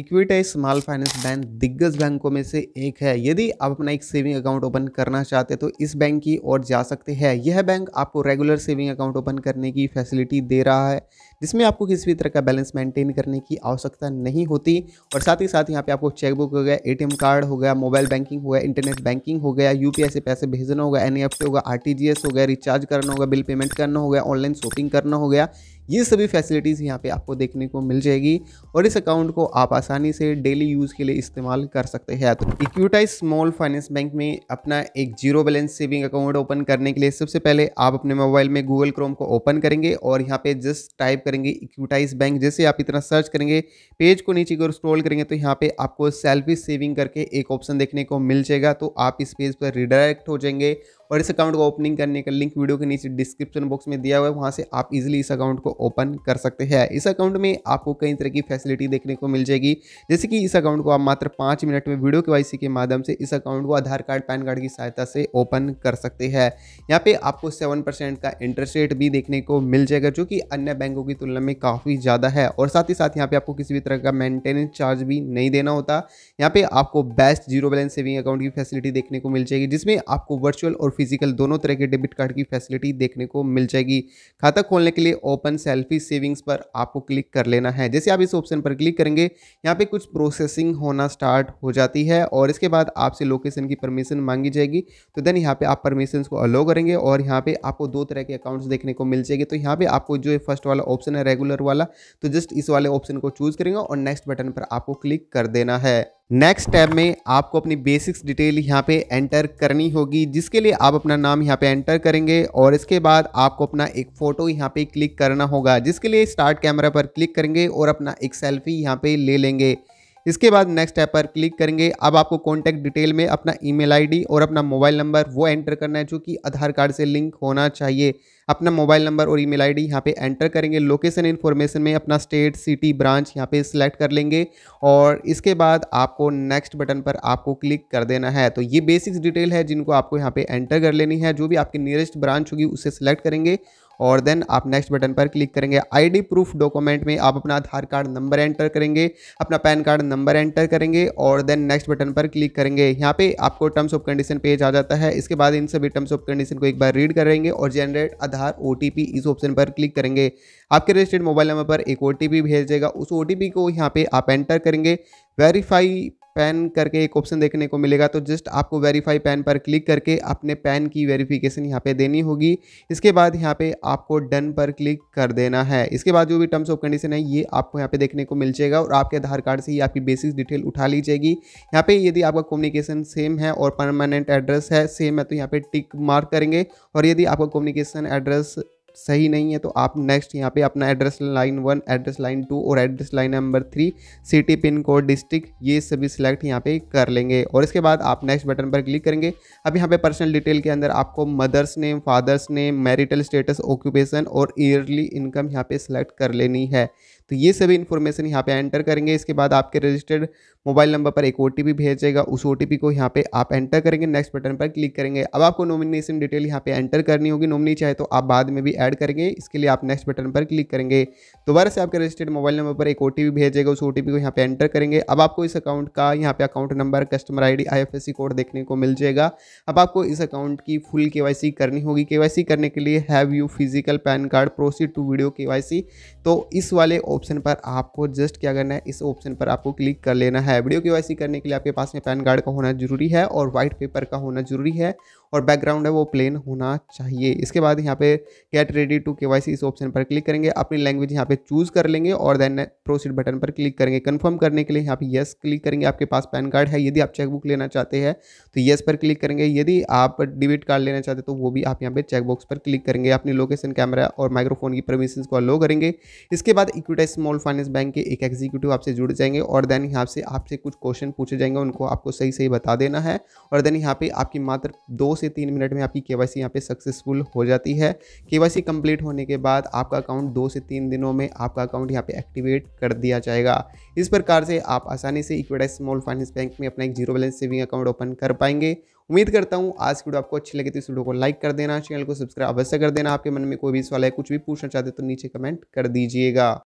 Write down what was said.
इक्विटाइज small finance bank दिग्गज बैंकों में से एक है यदि आप अपना एक सेविंग अकाउंट ओपन करना चाहते हैं तो इस बैंक की ओर जा सकते हैं यह बैंक आपको रेगुलर सेविंग अकाउंट ओपन करने की फैसिलिटी दे रहा है जिसमें आपको किसी भी तरह का बैलेंस मेंटेन करने की आवश्यकता नहीं होती और साथ ही साथ यहाँ पे आपको चेकबुक हो गया ए कार्ड हो गया मोबाइल बैंकिंग हो गया इंटरनेट बैंकिंग हो गया यूपीआई से पैसे भेजना होगा एन होगा आर हो गया रिचार्ज करना होगा बिल पेमेंट करना होगा ऑनलाइन शॉपिंग करना हो गया ये सभी फैसिलिटीज़ यहाँ पे आपको देखने को मिल जाएगी और इस अकाउंट को आप आसानी से डेली यूज़ के लिए इस्तेमाल कर सकते हैं तो इक्विटाइज स्मॉल फाइनेंस बैंक में अपना एक zero balance saving account open करने के लिए सबसे पहले आप अपने मोबाइल में गूगल क्रोम को ओपन करेंगे और यहाँ पे जस्ट टाइप करेंगे इक्विटाइज बैंक जैसे आप इतना सर्च करेंगे पेज को नीचे की ओर स्क्रॉल करेंगे तो यहाँ पे आपको सेल्फी सेविंग करके एक ऑप्शन देखने को मिल जाएगा तो आप इस पेज पर रिडायरेक्ट हो जाएंगे और इस अकाउंट को ओपनिंग करने का लिंक वीडियो के नीचे डिस्क्रिप्शन बॉक्स में दिया हुआ है वहाँ से आप इजिली इस अकाउंट को ओपन कर सकते हैं इस अकाउंट में आपको कई तरह की फैसिलिटी देखने को मिल जाएगी जैसे कि इस अकाउंट को आप मात्र पाँच मिनट में वीडियो के के माध्यम से इस अकाउंट को आधार कार्ड पैन कार्ड की सहायता से ओपन कर सकते हैं यहाँ पे आपको सेवन परसेंट का इंटरेस्ट रेट भी देखने को मिल जाएगा जो कि अन्य बैंकों की तुलना में काफ़ी ज़्यादा है और साथ ही साथ यहाँ पे आपको किसी भी तरह का मेंटेनेंस चार्ज भी नहीं देना होता यहाँ पे आपको best zero balance saving account की फैसिलिटी देखने को मिल जाएगी जिसमें आपको वर्चुअल और फिजिकल दोनों तरह के डेबिट कार्ड की फैसिलिटी देखने को मिल जाएगी खाता खोलने के लिए ओपन सेल्फी सेविंग्स पर आपको क्लिक कर लेना है जैसे आप इस ऑप्शन पर क्लिक करेंगे यहाँ पे कुछ प्रोसेसिंग होना स्टार्ट हो जाती है और इसके बाद आपसे लोकेशन की परमिशन मांगी जाएगी तो देन यहाँ पे आप परमिशन को अलो करेंगे और यहाँ पे आपको दो तरह के अकाउंट्स देखने को मिल जाएगी तो यहाँ पे आपको जो फर्स्ट वाला ऑप्शन है रेगुलर वाला तो जस्ट इस वाले ऑप्शन को चूज़ करेंगे और नेक्स्ट बटन पर आपको क्लिक कर देना है नेक्स्ट टैब में आपको अपनी बेसिक्स डिटेल यहाँ पे एंटर करनी होगी जिसके लिए आप अपना नाम यहाँ पे एंटर करेंगे और इसके बाद आपको अपना एक फ़ोटो यहाँ पे क्लिक करना होगा जिसके लिए स्टार्ट कैमरा पर क्लिक करेंगे और अपना एक सेल्फी यहाँ पे ले लेंगे इसके बाद नेक्स्ट ऐप पर क्लिक करेंगे अब आपको कॉन्टैक्ट डिटेल में अपना ईमेल आईडी और अपना मोबाइल नंबर वो एंटर करना है चूँकि आधार कार्ड से लिंक होना चाहिए अपना मोबाइल नंबर और ईमेल आईडी यहाँ पे एंटर करेंगे लोकेशन इन्फॉर्मेशन में अपना स्टेट सिटी ब्रांच यहाँ पे सिलेक्ट कर लेंगे और इसके बाद आपको नेक्स्ट बटन पर आपको क्लिक कर देना है तो ये बेसिक्स डिटेल है जिनको आपको यहाँ पे एंटर कर लेनी है जो भी आपकी नियरेस्ट ब्रांच होगी उसे सिलेक्ट करेंगे और देन आप नेक्स्ट बटन पर क्लिक करेंगे आईडी प्रूफ डॉक्यूमेंट में आप अपना आधार कार्ड नंबर एंटर करेंगे अपना पैन कार्ड नंबर एंटर करेंगे और देन नेक्स्ट बटन पर क्लिक करेंगे यहाँ पे आपको टर्म्स ऑफ कंडीशन पेज आ जाता है इसके बाद इन सभी टर्म्स ऑफ कंडीशन को एक बार रीड करेंगे और जनरेट आधार ओ इस ऑप्शन पर क्लिक करेंगे आपके रजिस्टर्ड मोबाइल नंबर पर एक ओ भेज देगा उस ओ को यहाँ पर आप एंटर करेंगे वेरीफाई पैन करके एक ऑप्शन देखने को मिलेगा तो जस्ट आपको वेरीफाई पैन पर क्लिक करके अपने पैन की वेरिफिकेशन यहाँ पे देनी होगी इसके बाद यहाँ पे आपको डन पर क्लिक कर देना है इसके बाद जो भी टर्म्स ऑफ कंडीशन है ये आपको यहाँ पे देखने को मिल जाएगा और आपके आधार कार्ड से ही आपकी बेसिक डिटेल उठा ली जाएगी यहाँ पे यदि आपका कम्युनिकेशन सेम है और परमानेंट एड्रेस है सेम है तो यहाँ पे टिक मार्क करेंगे और यदि आपका कम्युनिकेशन एड्रेस सही नहीं है तो आप नेक्स्ट यहाँ पे अपना address line one address line two और address line number three city pin code district ये सभी सिलेक्ट यहाँ पे कर लेंगे और इसके बाद आप नेक्स्ट बटन पर क्लिक करेंगे अब यहाँ पे पर्सनल डिटेल के अंदर आपको mother's name father's name marital status occupation और ईयरली इनकम यहाँ पर सिलेक्ट कर लेनी है तो ये सभी इन्फॉर्मेशन यहाँ पे एंटर करेंगे इसके बाद आपके रजिस्टर्ड मोबाइल नंबर पर एक ओ भेजेगा उस ओ को यहाँ पे आप एंटर करेंगे नेक्स्ट बटन पर क्लिक करेंगे अब आपको नॉमिनेशन डिटेल यहाँ पे एंटर करनी होगी नॉमिनी चाहे तो आप बाद में भी ऐड करेंगे इसके लिए आप नेक्स्ट बटन पर क्लिक करेंगे दोबारा से आपके रजिस्टर्ड मोबाइल नंबर पर एक ओ टी भेजेगा उस ओ को यहाँ पे एंटर करेंगे अब आपको इस अकाउंट का यहाँ पे account number customer I D code देखने को मिल जाएगा अब आपको इस अकाउंट की फुल के करनी होगी के करने के लिए have you physical PAN card proceed to video के तो इस वाले ऑप्शन पर आपको जस्ट क्या करना है इस ऑप्शन पर आपको क्लिक कर लेना है वीडियो के करने के लिए आपके पास में पैन कार्ड का होना जरूरी है और वाइट पेपर का होना जरूरी है और बैकग्राउंड है वो प्लेन होना चाहिए इसके बाद यहाँ पे get ready to K Y इस ऑप्शन पर क्लिक करेंगे अपनी लैंग्वेज यहाँ पे चूज़ कर लेंगे और देन प्रोसीड बटन पर क्लिक करेंगे कन्फर्म करने के लिए यहाँ पे यस क्लिक करेंगे आपके पास पैन कार्ड है यदि आप चेकबुक लेना चाहते हैं तो येस पर क्लिक करेंगे यदि आप डेबिट कार्ड लेना चाहते तो वो भी आप यहाँ पे चेकबॉक्स पर क्लिक करेंगे अपनी लोकेशन कैमरा और माइक्रोफोन की परमिशन को अलो करेंगे इसके बाद इक्विटा स्मॉल फाइनेंस बैंक के एक एग्जीक्यूटिव आपसे जुड़ जाएंगे और देन यहाँ से आपसे कुछ क्वेश्चन पूछे जाएंगे उनको आपको सही सही बता देना है और देन यहाँ पे आपकी मात्र दो से तीन मिनट में आपकी के वाई सी यहाँ पर सक्सेसफुल हो जाती है के वाई सी कंप्लीट होने के बाद आपका अकाउंट दो से तीन दिनों में आपका अकाउंट यहाँ पर एक्टिवेट कर दिया जाएगा इस प्रकार से आप आसानी से इक्विटाइज स्मॉल फाइनेंस बैंक में अपना एक zero balance saving account open कर पाएंगे उम्मीद करता हूँ आज की वीडियो आपको अच्छी लगी तो इस वीडियो को लाइक कर देना चैनल को सब्सक्राइब अवश्य कर देना आपके मन में कोई भी सवाल है कुछ भी पूछना चाहते तो नीचे कमेंट कर दीजिएगा